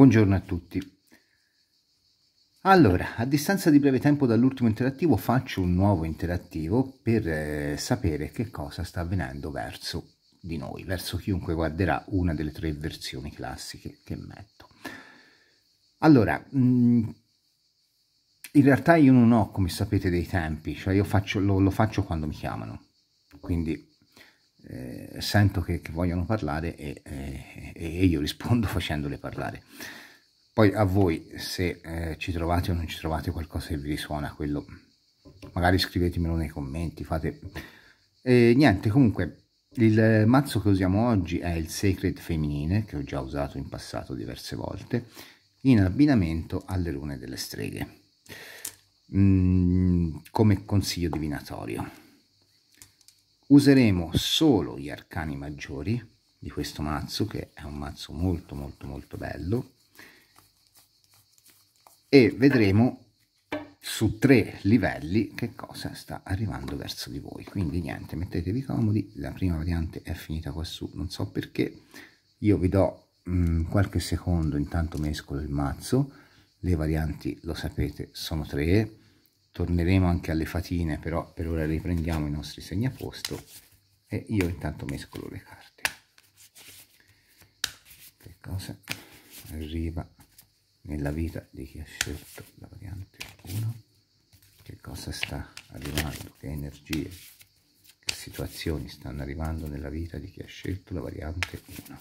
Buongiorno a tutti. Allora, a distanza di breve tempo dall'ultimo interattivo faccio un nuovo interattivo per eh, sapere che cosa sta avvenendo verso di noi, verso chiunque guarderà una delle tre versioni classiche che metto. Allora, mh, mm, in realtà io non ho, come sapete, dei tempi, cioè io faccio, lo, lo faccio quando mi chiamano, quindi eh, sento che, che, vogliono parlare e, eh, e, io rispondo facendole parlare. Poi a voi se eh, ci trovate o non ci trovate qualcosa che vi risuona, quello magari scrivetemelo nei commenti, fate... E niente, comunque il mazzo che usiamo oggi è il Sacred Feminine, che ho già usato in passato diverse volte, in abbinamento alle rune delle streghe, mm, come consiglio divinatorio useremo solo gli arcani maggiori di questo mazzo che è un mazzo molto molto molto bello e vedremo su tre livelli che cosa sta arrivando verso di voi quindi niente mettetevi comodi la prima variante è finita qua su non so perché io vi do mh, mm, qualche secondo intanto mescolo il mazzo le varianti lo sapete sono tre torneremo anche alle fatine però per ora riprendiamo i nostri segnaposto e io intanto mescolo le carte che cosa arriva nella vita di chi ha scelto la variante 1 che cosa sta arrivando che energie che situazioni stanno arrivando nella vita di chi ha scelto la variante 1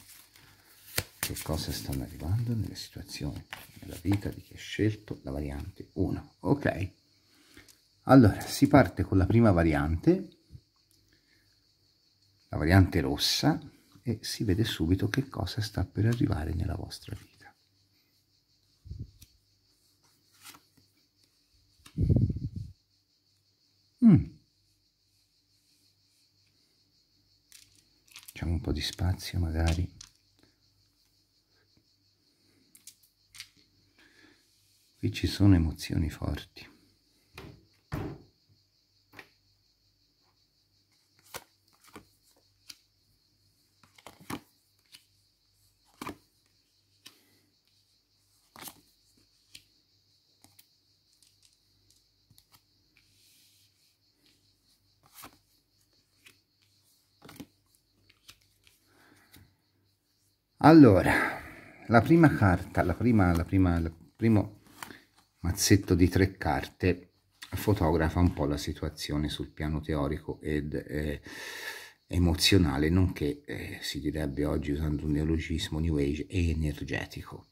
che cosa stanno arrivando nelle situazioni nella vita di chi ha scelto la variante 1 ok allora, si parte con la prima variante, la variante rossa, e si vede subito che cosa sta per arrivare nella vostra vita. Mm. Facciamo un po' di spazio magari. Qui ci sono emozioni forti. Allora, la prima carta, la prima, la prima, il primo mazzetto di tre carte fotografa un po' la situazione sul piano teorico ed eh, emozionale, nonché eh, si direbbe oggi usando un neologismo new age e energetico.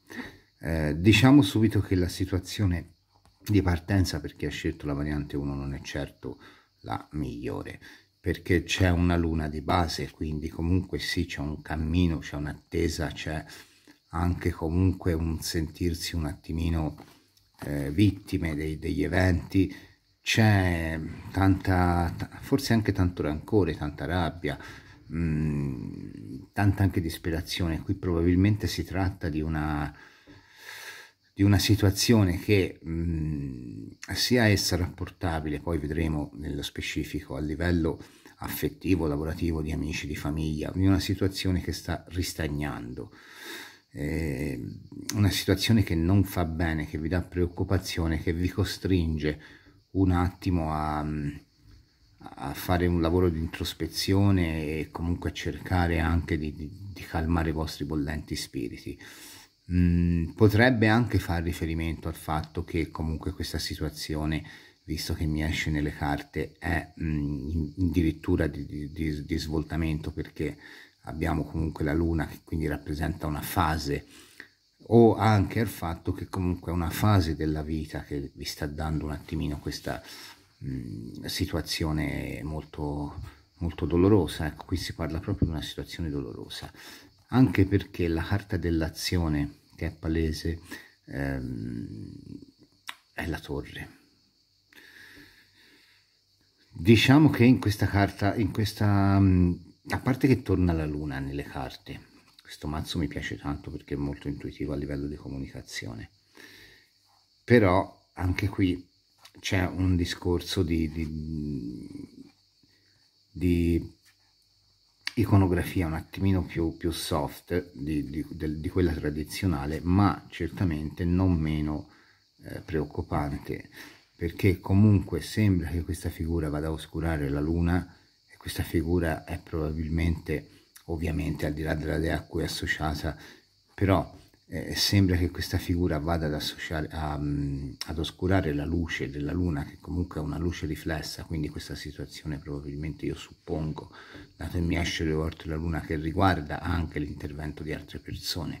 Eh, diciamo subito che la situazione di partenza per chi ha scelto la variante 1 non è certo la migliore perché c'è una luna di base, quindi comunque sì, c'è un cammino, c'è un'attesa, c'è anche comunque un sentirsi un attimino eh, vittime dei, degli eventi, c'è tanta, forse anche tanto rancore, tanta rabbia, mh, mm, tanta anche disperazione. Qui probabilmente si tratta di una, di una situazione che mh, mm, sia essa rapportabile, poi vedremo nello specifico, a livello affettivo, lavorativo, di amici, di famiglia, di una situazione che sta ristagnando, eh, una situazione che non fa bene, che vi dà preoccupazione, che vi costringe un attimo a, a fare un lavoro di introspezione e comunque a cercare anche di, di, di calmare i vostri bollenti spiriti mh, mm, potrebbe anche far riferimento al fatto che comunque questa situazione visto che mi esce nelle carte è mh, mm, addirittura di, di, di svoltamento perché abbiamo comunque la luna che quindi rappresenta una fase o anche al fatto che comunque è una fase della vita che vi sta dando un attimino questa mh, mm, situazione molto, molto dolorosa. Ecco, qui si parla proprio di una situazione dolorosa anche perché la carta dell'azione che è palese ehm, è la torre diciamo che in questa carta in questa a parte che torna la luna nelle carte questo mazzo mi piace tanto perché è molto intuitivo a livello di comunicazione però anche qui c'è un discorso di, di, di iconografia un attimino più, più soft di, di, del, di, quella tradizionale, ma certamente non meno eh, preoccupante, perché comunque sembra che questa figura vada a oscurare la luna e questa figura è probabilmente, ovviamente al di là della dea a cui è associata, però eh, sembra che questa figura vada ad, associare, a, mm, ad oscurare la luce della luna, che comunque è una luce riflessa, quindi questa situazione probabilmente io suppongo, dato che mi esce le volte la luna, che riguarda anche l'intervento di altre persone,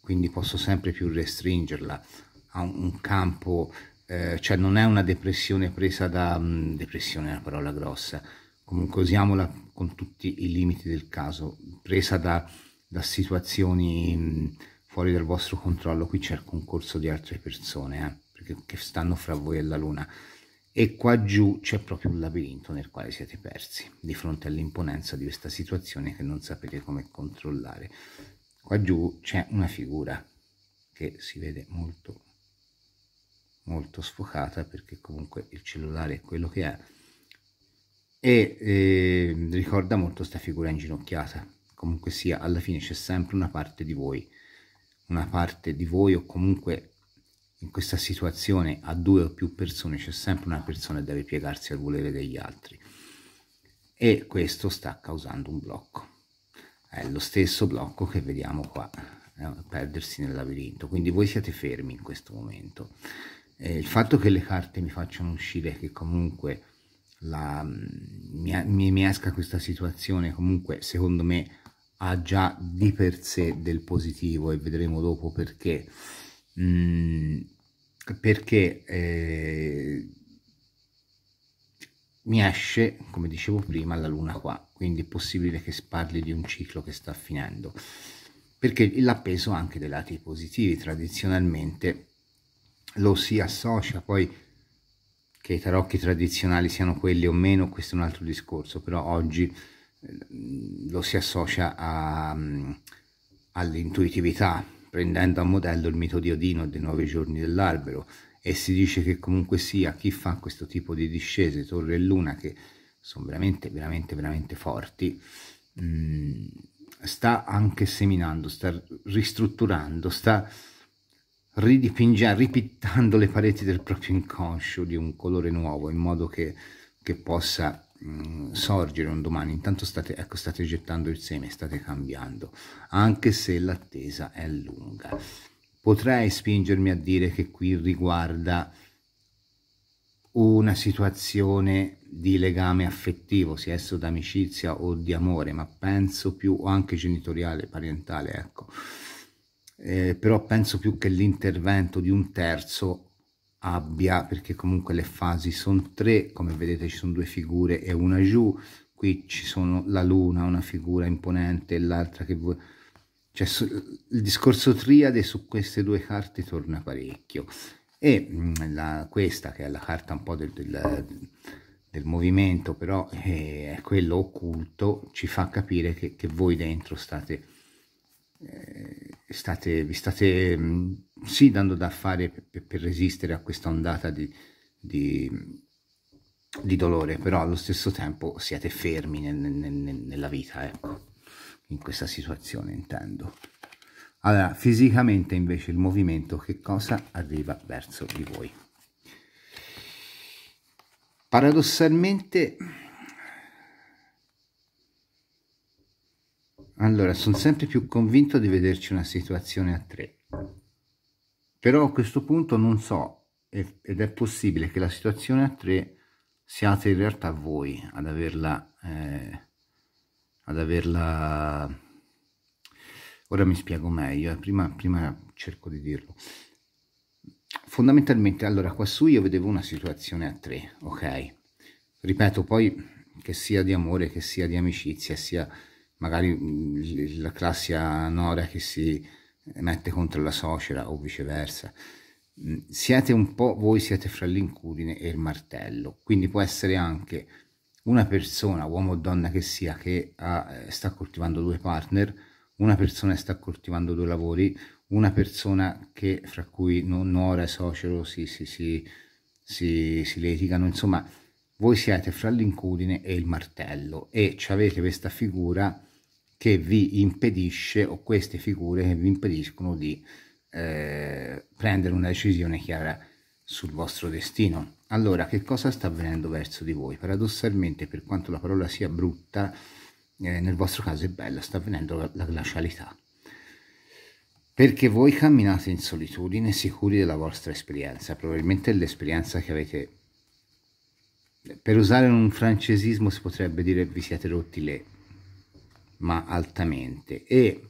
quindi posso sempre più restringerla a un, un campo, eh, cioè non è una depressione presa da... Mh, mm, depressione è una parola grossa, comunque usiamola con tutti i limiti del caso, presa da, da situazioni... Mh, mm, fuori dal vostro controllo, qui c'è il concorso di altre persone, eh, che stanno fra voi e la luna, e qua giù c'è proprio un labirinto nel quale siete persi, di fronte all'imponenza di questa situazione che non sapete come controllare. Qua giù c'è una figura che si vede molto, molto sfocata, perché comunque il cellulare è quello che è, e eh, ricorda molto questa figura inginocchiata comunque sia alla fine c'è sempre una parte di voi una parte di voi o comunque in questa situazione a due o più persone c'è sempre una persona che deve piegarsi al volere degli altri e questo sta causando un blocco è lo stesso blocco che vediamo qua eh, perdersi nel labirinto quindi voi siete fermi in questo momento eh, il fatto che le carte mi facciano uscire che comunque la, mm, mi, mi, mi esca questa situazione comunque secondo me ha già di per sé del positivo e vedremo dopo perché mm, perché eh, mi esce come dicevo prima la luna qua quindi è possibile che parli di un ciclo che sta finendo perché l'ha peso anche dei lati positivi tradizionalmente lo si associa poi che i tarocchi tradizionali siano quelli o meno questo è un altro discorso però oggi lo si associa mm, all'intuitività, prendendo a modello il mito di Odino dei nove giorni dell'albero e si dice che comunque sia chi fa questo tipo di discese, torre e luna, che sono veramente, veramente, veramente forti, mh, mm, sta anche seminando, sta ristrutturando, sta ridipingendo, ripittando le pareti del proprio inconscio di un colore nuovo in modo che, che possa sorgere un domani intanto state ecco state gettando il seme state cambiando anche se l'attesa è lunga potrei spingermi a dire che qui riguarda una situazione di legame affettivo, sia esso d'amicizia o di amore, ma penso più, o anche genitoriale, parentale, ecco. Eh, però penso più che l'intervento di un terzo abbia perché comunque le fasi sono tre come vedete ci sono due figure e una giù qui ci sono la luna una figura imponente e l'altra che vuoi cioè il discorso triade su queste due carte torna parecchio e la, questa che è la carta un po' del, del, del movimento però eh, è quello occulto ci fa capire che, che voi dentro state eh, state, vi state mm, sì dando da fare per, per resistere a questa ondata di, di, di, dolore, però allo stesso tempo siete fermi nel, nel, nella vita, ecco, in questa situazione intendo. Allora, fisicamente invece il movimento che cosa arriva verso di voi? Paradossalmente Allora, sono sempre più convinto di vederci una situazione a tre. Però a questo punto non so, ed è possibile che la situazione a tre siate in realtà voi ad averla... Eh, ad averla... Ora mi spiego meglio, eh. prima, prima cerco di dirlo. Fondamentalmente, allora, quassù io vedevo una situazione a tre, ok? Ripeto, poi che sia di amore, che sia di amicizia, sia magari mm, la classe nora che si mette contro la socera o viceversa. Mm, siete un po', voi siete fra l'incudine e il martello, quindi può essere anche una persona, uomo o donna che sia, che ha, eh, sta coltivando due partner, una persona che sta coltivando due lavori, una persona che fra cui non ora e socero si, si, si, si, si litigano, insomma voi siete fra l'incudine e il martello e avete questa figura che vi impedisce o queste figure che vi impediscono di eh, prendere una decisione chiara sul vostro destino. Allora, che cosa sta avvenendo verso di voi? Paradossalmente, per quanto la parola sia brutta, eh, nel vostro caso è bella, sta avvenendo la, la glacialità. Perché voi camminate in solitudine, sicuri della vostra esperienza, probabilmente l'esperienza che avete per usare un francesismo si potrebbe dire vi siete rotti le ma altamente e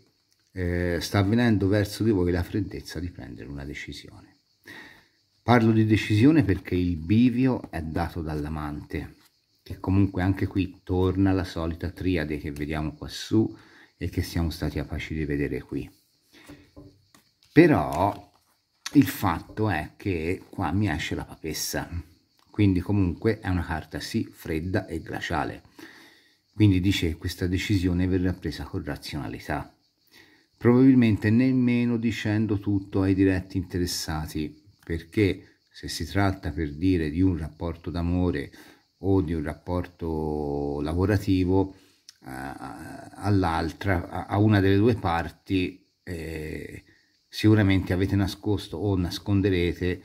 eh, sta avvenendo verso di voi la freddezza di prendere una decisione. Parlo di decisione perché il bivio è dato dall'amante, che comunque anche qui torna la solita triade che vediamo quassù e che siamo stati capaci di vedere qui. Però il fatto è che qua mi esce la papessa, quindi comunque è una carta sì fredda e glaciale, quindi dice che questa decisione verrà presa con razionalità, probabilmente nemmeno dicendo tutto ai diretti interessati, perché se si tratta per dire di un rapporto d'amore o di un rapporto lavorativo, eh, all'altra, a una delle due parti, eh, sicuramente avete nascosto o nasconderete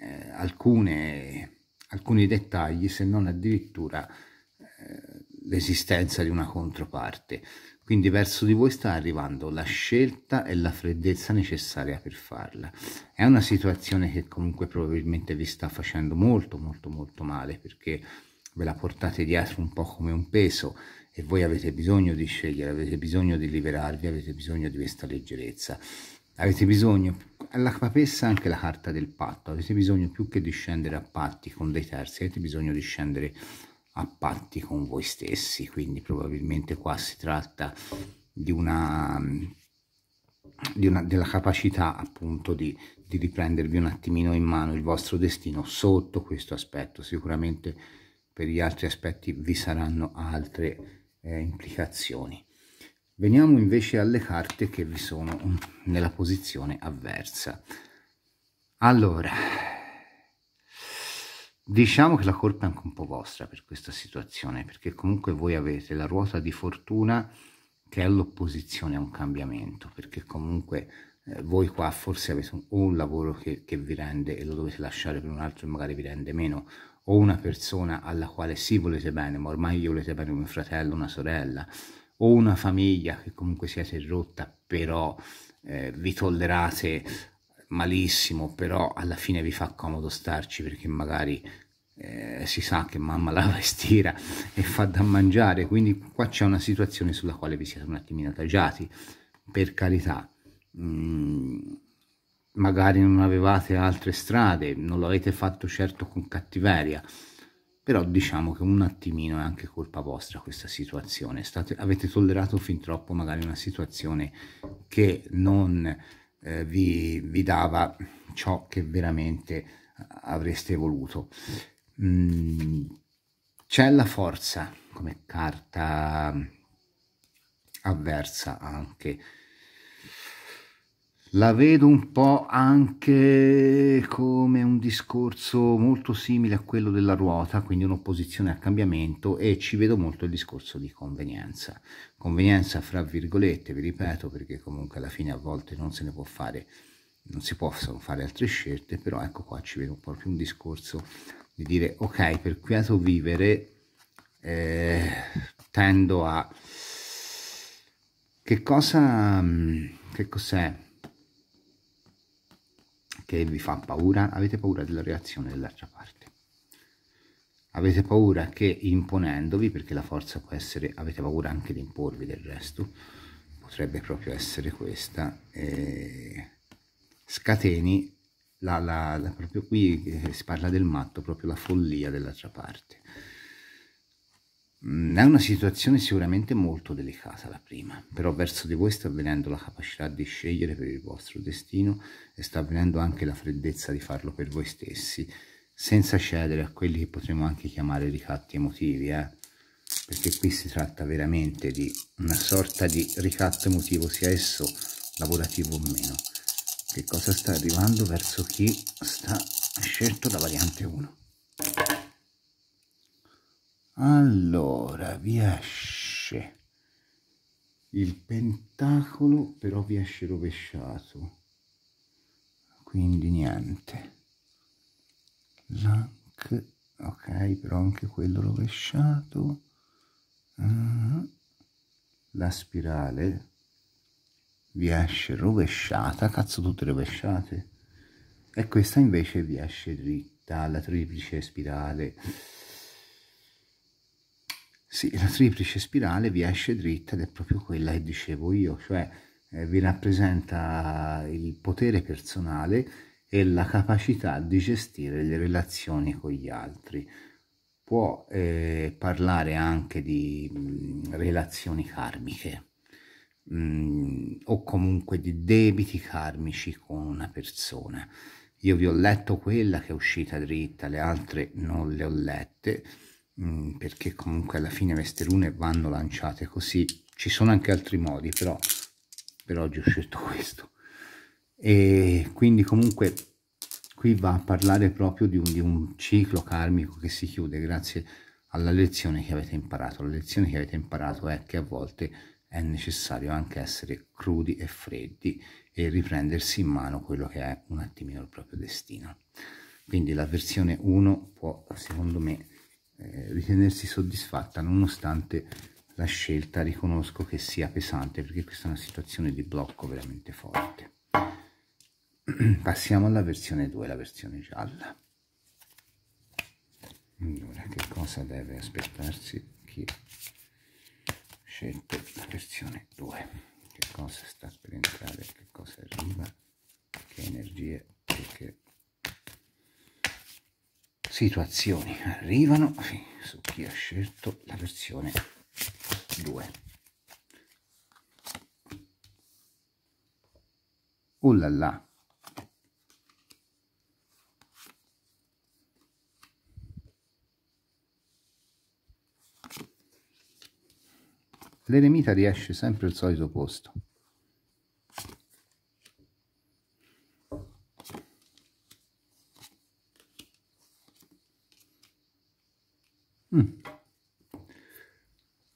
eh, alcune, alcuni dettagli, se non addirittura eh, l'esistenza di una controparte. Quindi verso di voi sta arrivando la scelta e la freddezza necessaria per farla. È una situazione che comunque probabilmente vi sta facendo molto molto molto male perché ve la portate dietro un po' come un peso e voi avete bisogno di scegliere, avete bisogno di liberarvi, avete bisogno di questa leggerezza. Avete bisogno, la papessa anche la carta del patto, avete bisogno più che di scendere a patti con dei terzi, avete bisogno di scendere a patti con voi stessi, quindi probabilmente qua si tratta di una, di una della capacità appunto di, di riprendervi un attimino in mano il vostro destino sotto questo aspetto, sicuramente per gli altri aspetti vi saranno altre eh, implicazioni. Veniamo invece alle carte che vi sono nella posizione avversa. Allora, Diciamo che la colpa è anche un po' vostra per questa situazione, perché comunque voi avete la ruota di fortuna che è l'opposizione a un cambiamento, perché comunque eh, voi qua forse avete un, o un lavoro che, che, vi rende e lo dovete lasciare per un altro e magari vi rende meno, o una persona alla quale sì volete bene, ma ormai io volete bene come un fratello, una sorella, o una famiglia che comunque siete rotta, però eh, vi tollerate malissimo, però alla fine vi fa comodo starci perché magari eh, si sa che mamma lava e stira e fa da mangiare, quindi qua c'è una situazione sulla quale vi siete un attimino adagiati, per carità. Mm, magari non avevate altre strade, non lo avete fatto certo con cattiveria, però diciamo che un attimino è anche colpa vostra questa situazione, State, avete tollerato fin troppo magari una situazione che non eh, vi, vi, dava ciò che veramente avreste voluto. Mm, c'è la forza come carta avversa anche la vedo un po' anche come un discorso molto simile a quello della ruota, quindi un'opposizione al cambiamento e ci vedo molto il discorso di convenienza. Convenienza fra virgolette, vi ripeto, perché comunque alla fine a volte non se ne può fare, non si possono fare altre scelte, però ecco qua ci vedo proprio un discorso di dire ok, per quieto vivere eh, tendo a... Che cosa... Mm, che cos'è? che vi fa paura, avete paura della reazione dell'altra parte. Avete paura che imponendovi, perché la forza può essere, avete paura anche di imporvi del resto, potrebbe proprio essere questa, eh, scateni la, la, la, proprio qui eh, si parla del matto, proprio la follia dell'altra parte. Mm, è una situazione sicuramente molto delicata la prima, però verso di voi sta avvenendo la capacità di scegliere per il vostro destino e sta avvenendo anche la freddezza di farlo per voi stessi, senza cedere a quelli che potremmo anche chiamare ricatti emotivi, eh? perché qui si tratta veramente di una sorta di ricatto emotivo, sia esso lavorativo o meno. Che cosa sta arrivando verso chi sta scelto la variante 1? Allora, vi esce il pentacolo, però vi esce rovesciato. Quindi niente. Lac, ok, però anche quello rovesciato. Ah, la spirale vi esce rovesciata, cazzo tutte rovesciate. E questa invece vi esce dritta, la triplice spirale. Sì, la triplice spirale vi esce dritta ed è proprio quella che dicevo io, cioè eh, vi rappresenta il potere personale e la capacità di gestire le relazioni con gli altri. Può eh, parlare anche di mh, mm, relazioni karmiche mh, mm, o comunque di debiti karmici con una persona. Io vi ho letto quella che è uscita dritta, le altre non le ho lette Mm, perché comunque alla fine queste rune vanno lanciate così ci sono anche altri modi però per oggi ho scelto questo e quindi comunque qui va a parlare proprio di un, di un ciclo karmico che si chiude grazie alla lezione che avete imparato la lezione che avete imparato è che a volte è necessario anche essere crudi e freddi e riprendersi in mano quello che è un attimino il proprio destino. Quindi la versione 1 può, secondo me, eh, ritenersi soddisfatta nonostante la scelta riconosco che sia pesante perché questa è una situazione di blocco veramente forte passiamo alla versione 2 la versione gialla allora che cosa deve aspettarsi chi scelte la versione 2 che cosa sta per entrare che cosa arriva che energie e che situazioni arrivano su chi ha scelto la versione 2 oh L'eremita riesce sempre al solito posto.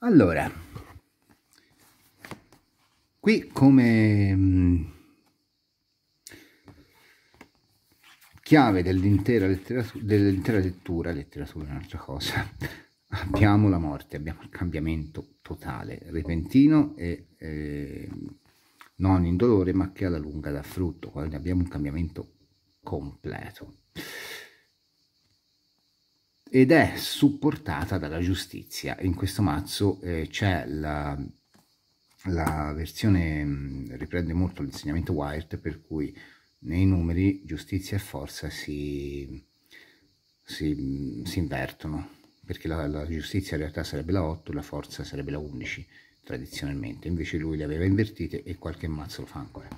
Allora, qui come mm, chiave dell'intera letteratura, dell'intera lettura, letteratura è un'altra cosa, abbiamo la morte, abbiamo il cambiamento totale, repentino e eh, non indolore, ma che alla lunga dà frutto, quindi abbiamo un cambiamento completo ed è supportata dalla giustizia. In questo mazzo eh, c'è la, la, versione, mm, riprende molto l'insegnamento Wired, per cui nei numeri giustizia e forza si, si, mm, si invertono, perché la, la, giustizia in realtà sarebbe la 8, la forza sarebbe la 11 tradizionalmente, invece lui le aveva invertite e qualche mazzo lo fa ancora.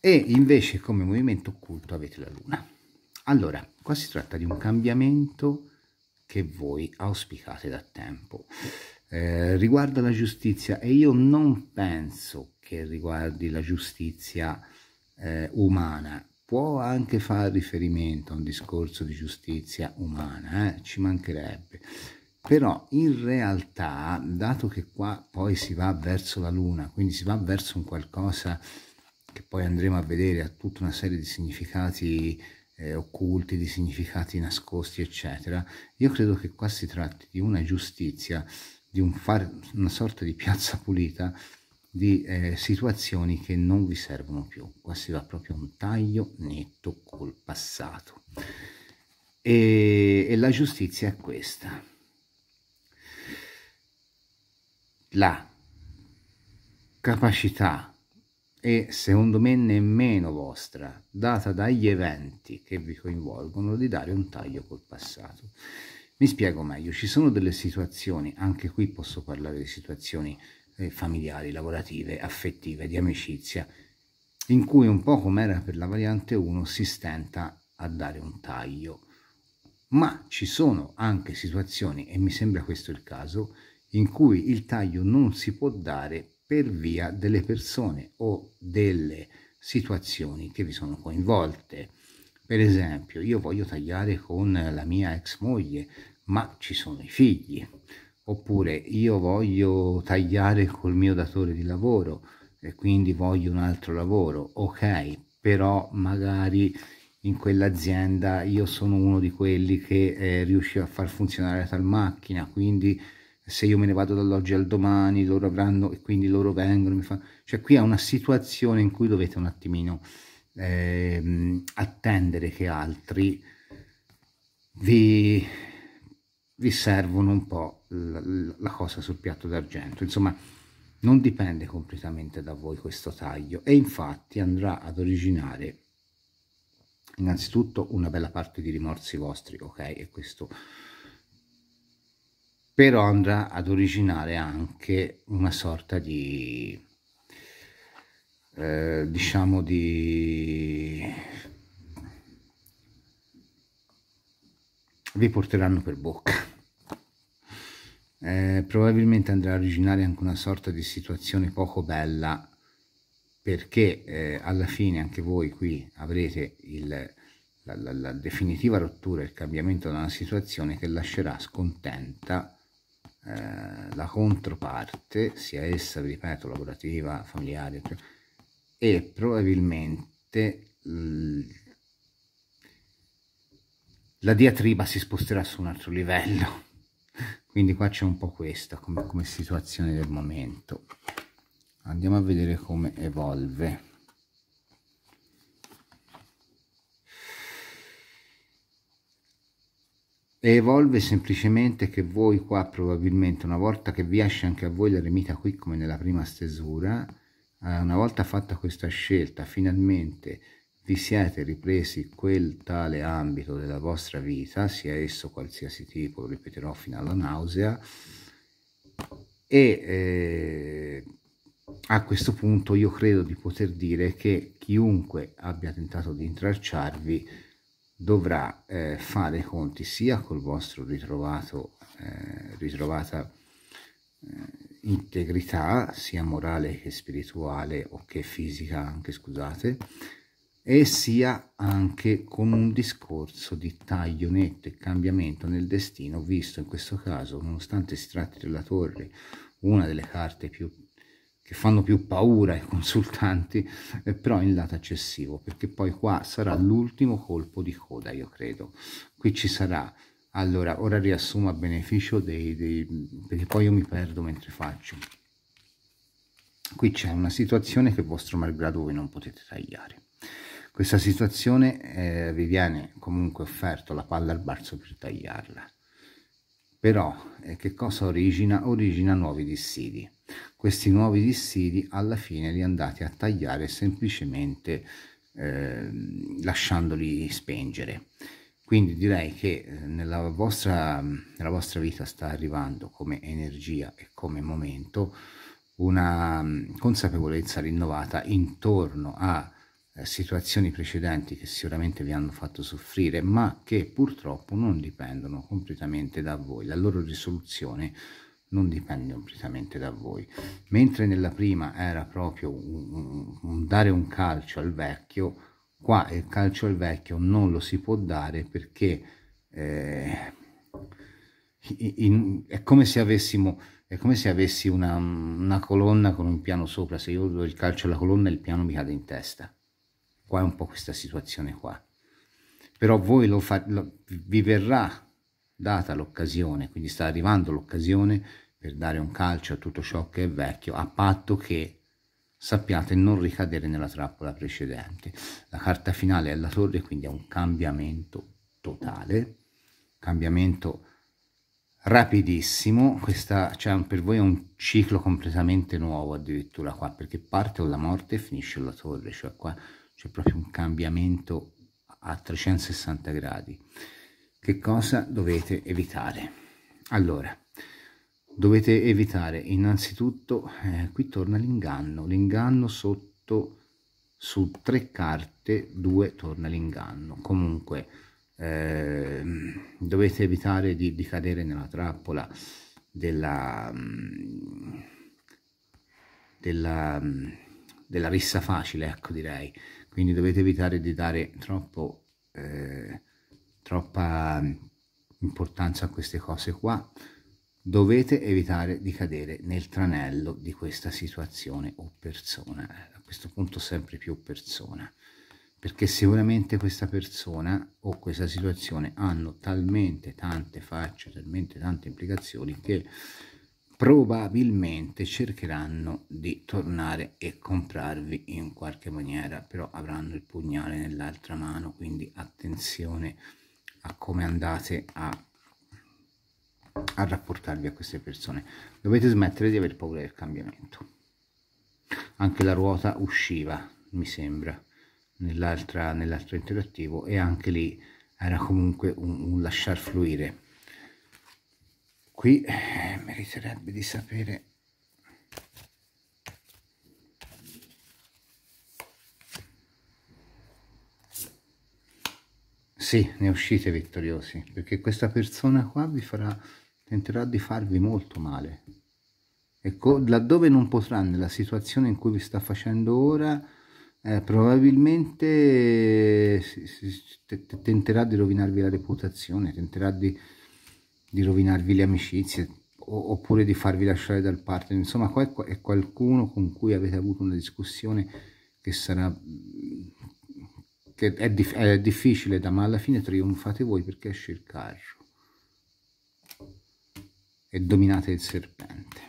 E invece come movimento occulto avete la luna. Allora, qua si tratta di un cambiamento che voi auspicate da tempo. Eh, riguarda la giustizia e io non penso che riguardi la giustizia eh, umana. Può anche fare riferimento a un discorso di giustizia umana, eh? ci mancherebbe. Però in realtà, dato che qua poi si va verso la luna, quindi si va verso un qualcosa che poi andremo a vedere, ha tutta una serie di significati eh, occulti, di significati nascosti, eccetera. Io credo che qua si tratti di una giustizia, di un far, una sorta di piazza pulita di eh, situazioni che non vi servono più. Qua si va proprio a un taglio netto col passato. e, e la giustizia è questa. La capacità e secondo me nemmeno vostra, data dagli eventi che vi coinvolgono, di dare un taglio col passato. Mi spiego meglio, ci sono delle situazioni, anche qui posso parlare di situazioni eh, familiari, lavorative, affettive, di amicizia, in cui un po' come era per la variante 1 si stenta a dare un taglio, ma ci sono anche situazioni, e mi sembra questo il caso, in cui il taglio non si può dare per via delle persone o delle situazioni che vi sono coinvolte. Per esempio, io voglio tagliare con la mia ex moglie, ma ci sono i figli. Oppure io voglio tagliare col mio datore di lavoro e quindi voglio un altro lavoro. Ok, però magari in quell'azienda io sono uno di quelli che eh, riusciva a far funzionare tal macchina, quindi se io me ne vado dall'oggi al domani loro avranno e quindi loro vengono mi fa... cioè qui è una situazione in cui dovete un attimino eh, attendere che altri vi, vi servono un po' la, la cosa sul piatto d'argento insomma non dipende completamente da voi questo taglio e infatti andrà ad originare innanzitutto una bella parte di rimorsi vostri ok e questo però andrà ad originare anche una sorta di eh, diciamo di vi porteranno per bocca eh, probabilmente andrà a originare anche una sorta di situazione poco bella perché eh, alla fine anche voi qui avrete il, la, la, la definitiva rottura, il cambiamento da una situazione che lascerà scontenta eh, la controparte, sia essa, vi ripeto, lavorativa, familiare, e probabilmente la diatriba si sposterà su un altro livello. Quindi qua c'è un po' questa come, come situazione del momento. Andiamo a vedere come evolve. evolve semplicemente che voi qua probabilmente una volta che vi esce anche a voi l'eremita qui come nella prima stesura eh, una volta fatta questa scelta finalmente vi siete ripresi quel tale ambito della vostra vita sia esso qualsiasi tipo lo ripeterò fino alla nausea e eh, a questo punto io credo di poter dire che chiunque abbia tentato di intralciarvi dovrà eh, fare i conti sia col vostro ritrovato, eh, ritrovata eh, integrità, sia morale che spirituale o che fisica anche, scusate, e sia anche con un discorso di taglio netto e cambiamento nel destino, visto in questo caso, nonostante si tratti della torre, una delle carte più che fanno più paura ai consultanti, eh, però in lato eccessivo, perché poi qua sarà l'ultimo colpo di coda, io credo. Qui ci sarà, allora, ora riassumo a beneficio dei, dei perché poi io mi perdo mentre faccio. Qui c'è una situazione che vostro malgrado voi non potete tagliare. Questa situazione eh, vi viene comunque offerto la palla al balzo per tagliarla però eh, che cosa origina? Origina nuovi dissidi. Questi nuovi dissidi alla fine li andate a tagliare semplicemente eh, lasciandoli spengere. Quindi direi che eh, nella vostra, nella vostra vita sta arrivando come energia e come momento una mm, consapevolezza rinnovata intorno a eh, situazioni precedenti che sicuramente vi hanno fatto soffrire ma che purtroppo non dipendono completamente da voi la loro risoluzione non dipende completamente da voi mentre nella prima era proprio un, un dare un calcio al vecchio qua il calcio al vecchio non lo si può dare perché eh, in, è come se avessimo è come se avessi una, una colonna con un piano sopra se io do il calcio alla colonna il piano mi cade in testa Qua è un po' questa situazione qua. Però voi lo fa, lo, vi verrà data l'occasione, quindi sta arrivando l'occasione per dare un calcio a tutto ciò che è vecchio, a patto che sappiate non ricadere nella trappola precedente. La carta finale è la torre, quindi è un cambiamento totale, cambiamento rapidissimo, Questa, cioè, per voi è un ciclo completamente nuovo addirittura qua, perché parte o la morte e finisce la torre, cioè qua c'è proprio un cambiamento a 360 gradi. Che cosa dovete evitare? Allora, dovete evitare innanzitutto, eh, qui torna l'inganno, l'inganno sotto su tre carte, due torna l'inganno. Comunque, eh, dovete evitare di, di, cadere nella trappola della, mm, della, mm, della rissa facile, ecco direi quindi dovete evitare di dare troppo, eh, troppa mm, importanza a queste cose qua dovete evitare di cadere nel tranello di questa situazione o persona a questo punto sempre più persona perché sicuramente questa persona o questa situazione hanno talmente tante facce talmente tante implicazioni che probabilmente cercheranno di tornare e comprarvi in qualche maniera però avranno il pugnale nell'altra mano quindi attenzione a come andate a, a rapportarvi a queste persone dovete smettere di aver paura del cambiamento anche la ruota usciva mi sembra nell'altra nell'altro interattivo e anche lì era comunque un, un lasciar fluire qui eh, meriterebbe di sapere sì ne uscite vittoriosi perché questa persona qua vi farà tenterà di farvi molto male ecco laddove non potrà nella situazione in cui vi sta facendo ora eh, probabilmente eh, tenterà di rovinarvi la reputazione tenterà di di rovinarvi le amicizie oppure di farvi lasciare dal partner insomma qua è qualcuno con cui avete avuto una discussione che sarà che è, dif è difficile da ma alla fine trionfate voi perché esce il carro e dominate il serpente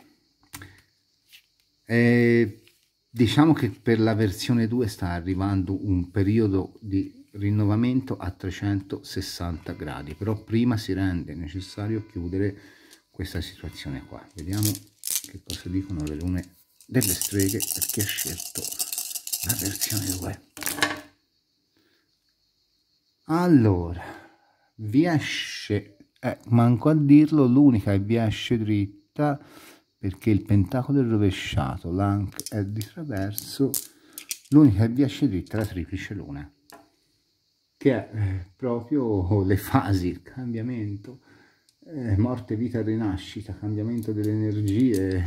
e eh, diciamo che per la versione 2 sta arrivando un periodo di rinnovamento a 360 gradi però prima si rende necessario chiudere questa situazione qua vediamo che cosa dicono le lune delle streghe per chi ha scelto la versione 2 allora vi esce eh, manco a dirlo l'unica è vi esce dritta perché il pentacolo è rovesciato l'anc è di traverso l'unica è vi esce dritta è la triplice luna che è eh, proprio le fasi, il cambiamento, eh, morte, vita, rinascita, cambiamento delle energie,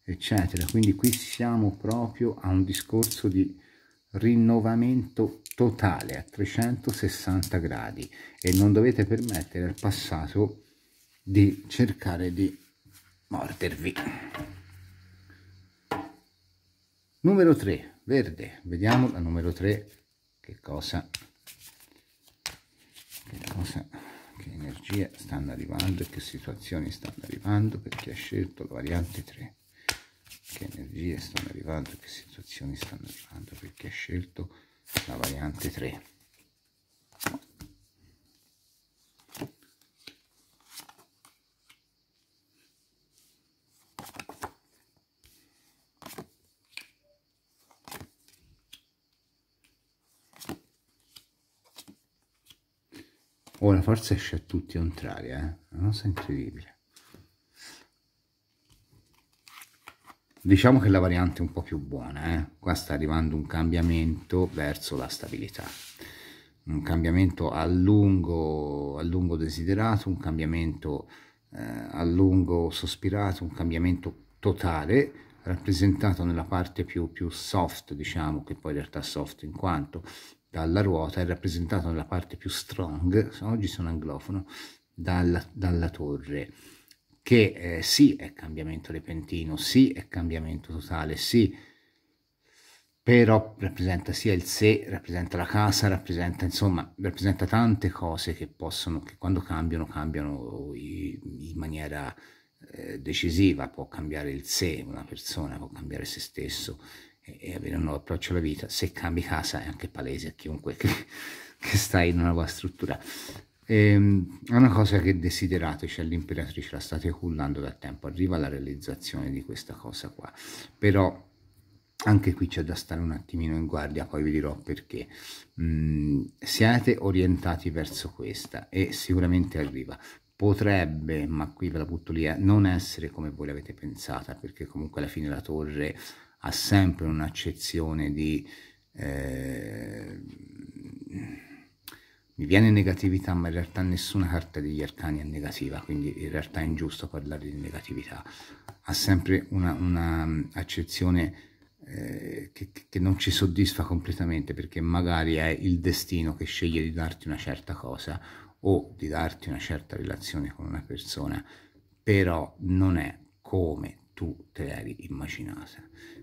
eccetera. Quindi qui siamo proprio a un discorso di rinnovamento totale a 360 gradi e non dovete permettere al passato di cercare di mordervi. Numero 3, verde. Vediamo la numero 3 che cosa che cosa che energie stanno arrivando e che situazioni stanno arrivando per chi ha scelto la variante 3 che energie stanno arrivando e che situazioni stanno arrivando per chi ha scelto la variante 3 Ora forse esce a tutti contraria, eh? una cosa incredibile. Diciamo che la variante è un po' più buona, eh? qua sta arrivando un cambiamento verso la stabilità. Un cambiamento a lungo, a lungo desiderato, un cambiamento eh, a lungo sospirato, un cambiamento totale rappresentato nella parte più, più soft, diciamo, che poi in realtà soft in quanto dalla ruota è rappresentato nella parte più strong, oggi sono anglofono, dalla, dalla torre, che eh, sì è cambiamento repentino, sì è cambiamento totale, sì, però rappresenta sia il sé, rappresenta la casa, rappresenta insomma, rappresenta tante cose che possono, che quando cambiano, cambiano in maniera eh, decisiva, può cambiare il sé una persona, può cambiare se stesso, e avere un nuovo approccio alla vita. Se cambi casa è anche palese a chiunque che, che sta in una nuova struttura. Ehm, è una cosa che desiderate, cioè l'imperatrice la state cullando da tempo, arriva la realizzazione di questa cosa qua, però anche qui c'è da stare un attimino in guardia, poi vi dirò perché. Mm, siate orientati verso questa e sicuramente arriva. Potrebbe, ma qui ve la butto lì, eh, non essere come voi l'avete pensata, perché comunque alla fine la torre ha sempre un'accezione di... Eh, mi viene negatività, ma in realtà nessuna carta degli arcani è negativa, quindi in realtà è ingiusto parlare di negatività. Ha sempre un'accezione... una mm, eh, che, che, non ci soddisfa completamente, perché magari è il destino che sceglie di darti una certa cosa o di darti una certa relazione con una persona, però non è come tu te l'eri immaginata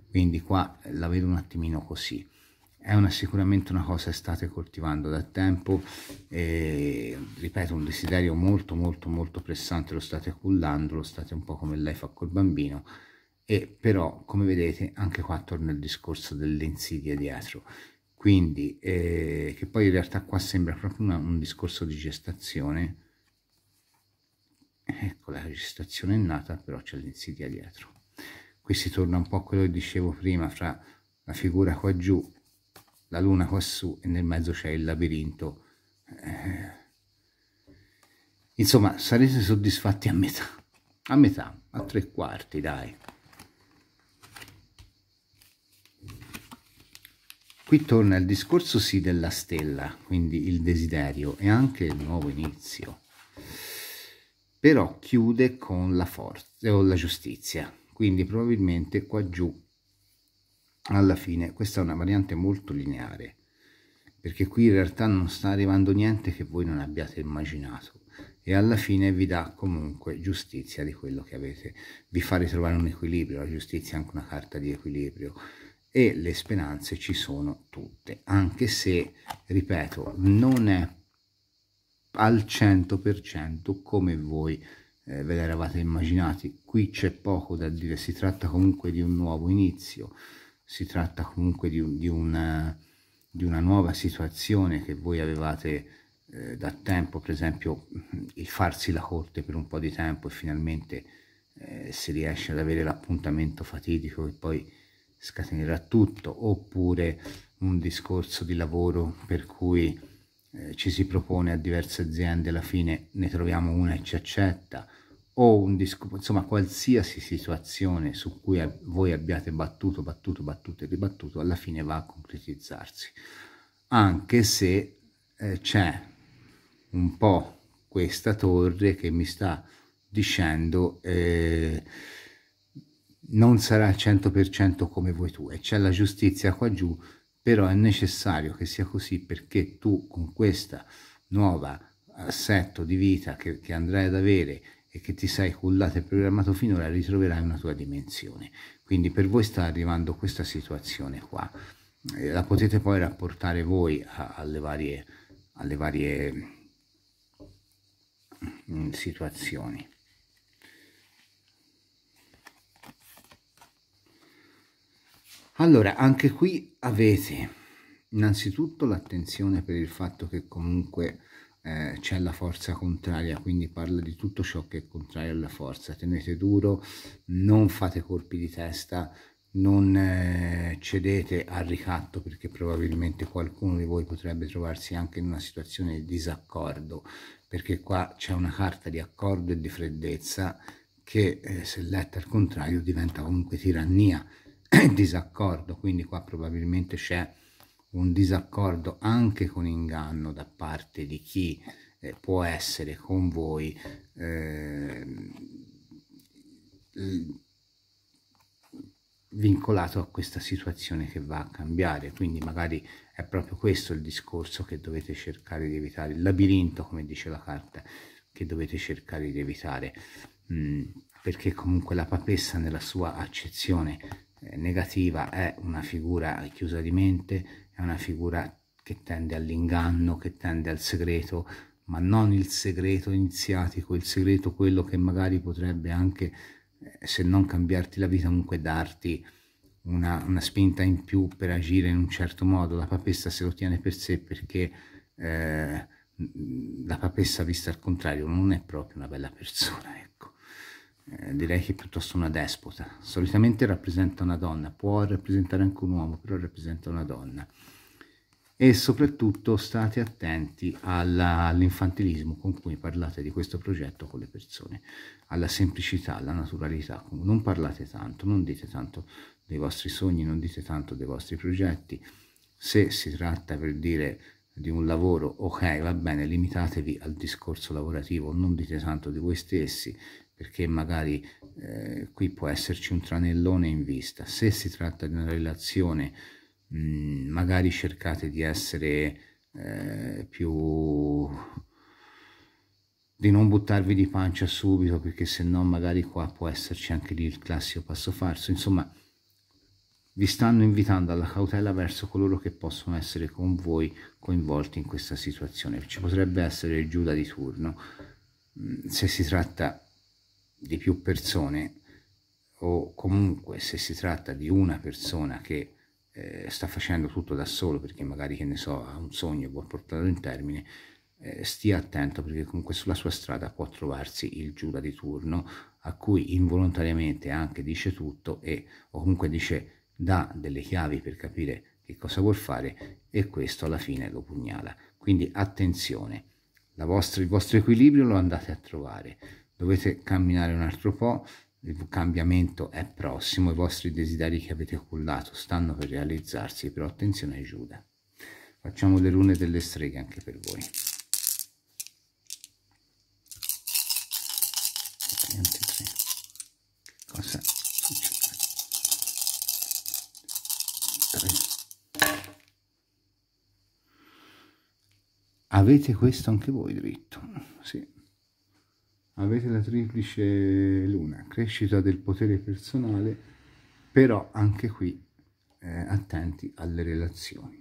quindi qua la vedo un attimino così è una, sicuramente una cosa che state coltivando da tempo e ripeto un desiderio molto molto molto pressante lo state cullando lo state un po' come lei fa col bambino e però come vedete anche qua torna il discorso dell'insidia dietro quindi eh, che poi in realtà qua sembra proprio una, un discorso di gestazione ecco la gestazione è nata però c'è l'insidia dietro qui si torna un po' a quello che dicevo prima fra la figura qua giù la luna quassù e nel mezzo c'è il labirinto eh. insomma sarete soddisfatti a metà a metà a tre quarti dai qui torna il discorso sì della stella quindi il desiderio e anche il nuovo inizio però chiude con la forza o la giustizia quindi probabilmente qua giù alla fine questa è una variante molto lineare perché qui in realtà non sta arrivando niente che voi non abbiate immaginato e alla fine vi dà comunque giustizia di quello che avete vi fa ritrovare un equilibrio la giustizia è anche una carta di equilibrio e le speranze ci sono tutte anche se ripeto non è al 100% come voi eh, ve l'eravate immaginati. Qui c'è poco da dire, si tratta comunque di un nuovo inizio, si tratta comunque di, di, una, eh, di una, nuova situazione che voi avevate eh, da tempo, per esempio il farsi la corte per un po' di tempo e finalmente eh, si riesce ad avere l'appuntamento fatidico che poi scatenerà tutto, oppure un discorso di lavoro per cui eh, ci si propone a diverse aziende, alla fine ne troviamo una e ci accetta, o un discorso, insomma qualsiasi situazione su cui voi abbiate battuto, battuto, battuto e ribattuto, alla fine va a concretizzarsi. Anche se eh, c'è un po' questa torre che mi sta dicendo eh, non sarà al 100% come vuoi tu e c'è la giustizia qua giù, però è necessario che sia così perché tu con questa nuova assetto di vita che, che andrai ad avere e che ti sei cullato e programmato finora ritroverai una tua dimensione. Quindi per voi sta arrivando questa situazione qua. Eh, la potete poi rapportare voi alle varie, alle varie mm, situazioni. Allora, anche qui avete innanzitutto l'attenzione per il fatto che comunque eh, c'è la forza contraria, quindi parla di tutto ciò che è contrario alla forza. Tenete duro, non fate colpi di testa, non eh, cedete al ricatto perché probabilmente qualcuno di voi potrebbe trovarsi anche in una situazione di disaccordo, perché qua c'è una carta di accordo e di freddezza che eh, se letta al contrario diventa comunque tirannia disaccordo, quindi qua probabilmente c'è un disaccordo anche con inganno da parte di chi eh, può essere con voi eh, vincolato a questa situazione che va a cambiare quindi magari è proprio questo il discorso che dovete cercare di evitare il labirinto come dice la carta che dovete cercare di evitare mm, perché comunque la papessa nella sua accezione eh, negativa è una figura chiusa di mente è una figura che tende all'inganno, che tende al segreto, ma non il segreto iniziatico, il segreto quello che magari potrebbe anche, eh, se non cambiarti la vita, comunque darti una, una spinta in più per agire in un certo modo. La papessa se lo tiene per sé perché eh, la papessa vista al contrario non è proprio una bella persona, ecco. Eh, direi che è piuttosto una despota. Solitamente rappresenta una donna, può rappresentare anche un uomo, però rappresenta una donna e soprattutto state attenti all'infantilismo con cui parlate di questo progetto con le persone, alla semplicità, alla naturalità, non parlate tanto, non dite tanto dei vostri sogni, non dite tanto dei vostri progetti, se si tratta per dire di un lavoro, ok, va bene, limitatevi al discorso lavorativo, non dite tanto di voi stessi, perché magari eh, qui può esserci un tranellone in vista. Se si tratta di una relazione Mm, magari cercate di essere eh, più di non buttarvi di pancia subito perché se no magari qua può esserci anche lì il classico passo falso insomma vi stanno invitando alla cautela verso coloro che possono essere con voi coinvolti in questa situazione ci potrebbe essere il giuda di turno mm, se si tratta di più persone o comunque se si tratta di una persona che eh, sta facendo tutto da solo perché magari che ne so ha un sogno e vuole portarlo in termine eh, stia attento perché comunque sulla sua strada può trovarsi il giuda di turno a cui involontariamente anche dice tutto e o comunque dice dà delle chiavi per capire che cosa vuol fare e questo alla fine lo pugnala quindi attenzione vostra, il vostro equilibrio lo andate a trovare dovete camminare un altro po' il cambiamento è prossimo, i vostri desideri che avete cullato stanno per realizzarsi, però attenzione ai Giuda. Facciamo le rune delle streghe anche per voi. Cosa succede? Tre. Avete questo anche voi dritto, sì avete la triplice luna, crescita del potere personale, però anche qui eh, attenti alle relazioni.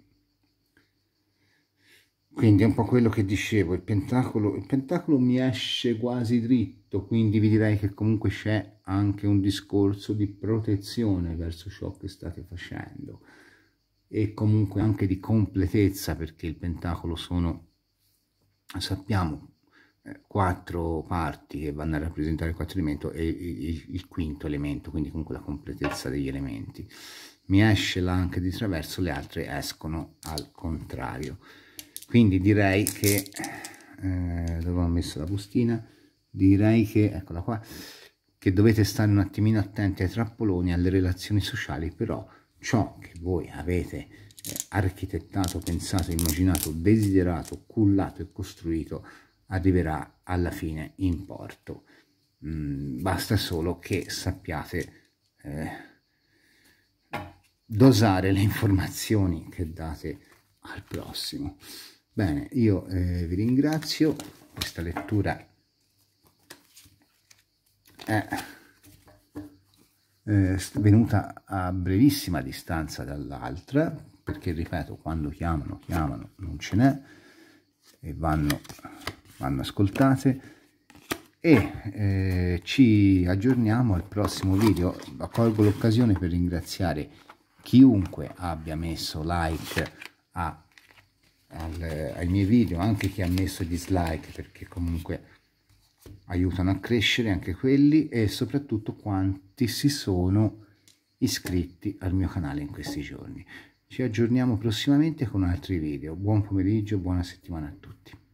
Quindi è un po' quello che dicevo, il pentacolo, il pentacolo mi esce quasi dritto, quindi vi direi che comunque c'è anche un discorso di protezione verso ciò che state facendo e comunque anche di completezza perché il pentacolo sono, sappiamo, quattro parti che vanno a rappresentare il quattro elemento e il, il, quinto elemento, quindi comunque la completezza degli elementi. Mi esce l'anche di traverso, le altre escono al contrario. Quindi direi che, eh, dove ho messo la bustina? Direi che, eccola qua, che dovete stare un attimino attenti ai trappoloni, alle relazioni sociali, però ciò che voi avete eh, architettato, pensato, immaginato, desiderato, cullato e costruito arriverà alla fine in porto. Mm, basta solo che sappiate eh, dosare le informazioni che date al prossimo. Bene, io eh, vi ringrazio, questa lettura è eh, venuta a brevissima distanza dall'altra, perché ripeto, quando chiamano, chiamano, non ce n'è, e vanno vanno ascoltate e eh, ci aggiorniamo al prossimo video colgo l'occasione per ringraziare chiunque abbia messo like a, al, ai miei video anche chi ha messo dislike perché comunque aiutano a crescere anche quelli e soprattutto quanti si sono iscritti al mio canale in questi giorni ci aggiorniamo prossimamente con altri video buon pomeriggio buona settimana a tutti